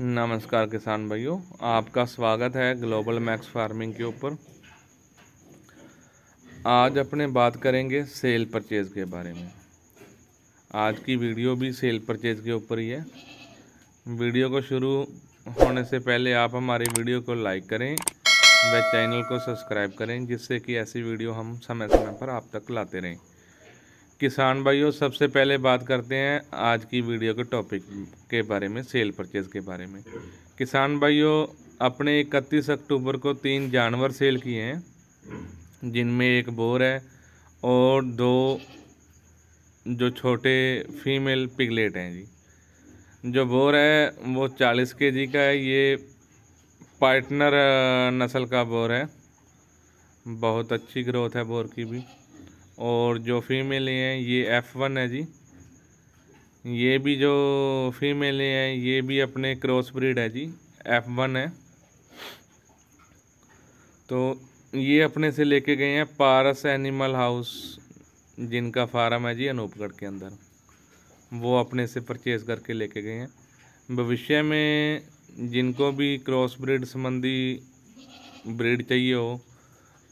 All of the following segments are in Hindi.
नमस्कार किसान भाइयों आपका स्वागत है ग्लोबल मैक्स फार्मिंग के ऊपर आज अपने बात करेंगे सेल परचेज़ के बारे में आज की वीडियो भी सेल परचेज़ के ऊपर ही है वीडियो को शुरू होने से पहले आप हमारी वीडियो को लाइक करें व चैनल को सब्सक्राइब करें जिससे कि ऐसी वीडियो हम समय समय पर आप तक लाते रहें किसान भाइयों सबसे पहले बात करते हैं आज की वीडियो के टॉपिक के बारे में सेल परचेज़ के बारे में किसान भाइयों अपने 31 अक्टूबर को तीन जानवर सेल किए हैं जिनमें एक बोर है और दो जो छोटे फीमेल पिगलेट हैं जी जो बोर है वो 40 के जी का है ये पार्टनर नस्ल का बोर है बहुत अच्छी ग्रोथ है बोर की भी और जो फीमेल हैं ये एफ़ वन है जी ये भी जो फीमेल हैं ये भी अपने क्रॉस ब्रीड है जी एफ़ वन है तो ये अपने से लेके गए हैं पारस एनिमल हाउस जिनका फार्म है जी अनूपगढ़ के अंदर वो अपने से परचेज़ करके लेके गए हैं भविष्य में जिनको भी क्रॉस ब्रीड संबंधी ब्रीड चाहिए हो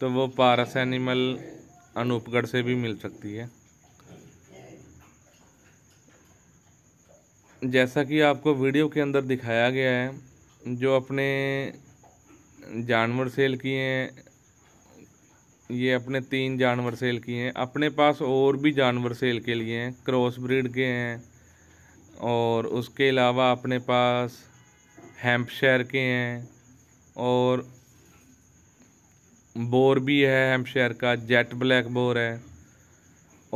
तो वो पारस एनिमल अनूपगढ़ से भी मिल सकती है जैसा कि आपको वीडियो के अंदर दिखाया गया है जो अपने जानवर सेल किए हैं ये अपने तीन जानवर सेल किए हैं अपने पास और भी जानवर सेल के लिए हैं क्रॉस ब्रीड के हैं और उसके अलावा अपने पास हेम्पशायर के हैं और बोर भी है हेम्पशायर का जेट ब्लैक बोर है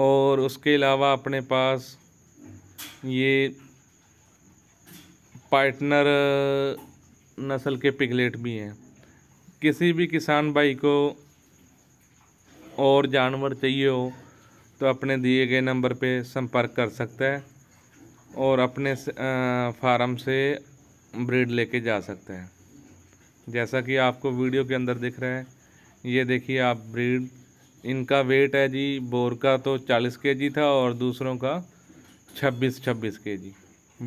और उसके अलावा अपने पास ये पार्टनर नस्ल के पिगलेट भी हैं किसी भी किसान भाई को और जानवर चाहिए हो तो अपने दिए गए नंबर पे संपर्क कर सकता है और अपने फार्म से ब्रीड लेके जा सकते हैं जैसा कि आपको वीडियो के अंदर दिख रहा है ये देखिए आप ब्रीड इनका वेट है जी बोर का तो 40 के था और दूसरों का 26 26 के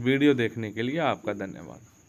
वीडियो देखने के लिए आपका धन्यवाद